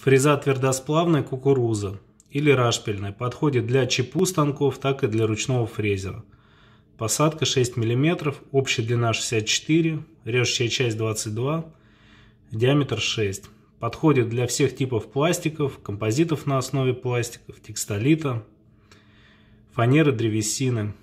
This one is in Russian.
Фреза твердосплавная кукуруза или рашпельная подходит для ЧПУ станков, так и для ручного фрезера. Посадка 6 мм, общая длина 64, режущая часть 22, диаметр 6. Подходит для всех типов пластиков, композитов на основе пластиков, текстолита, фанеры, древесины.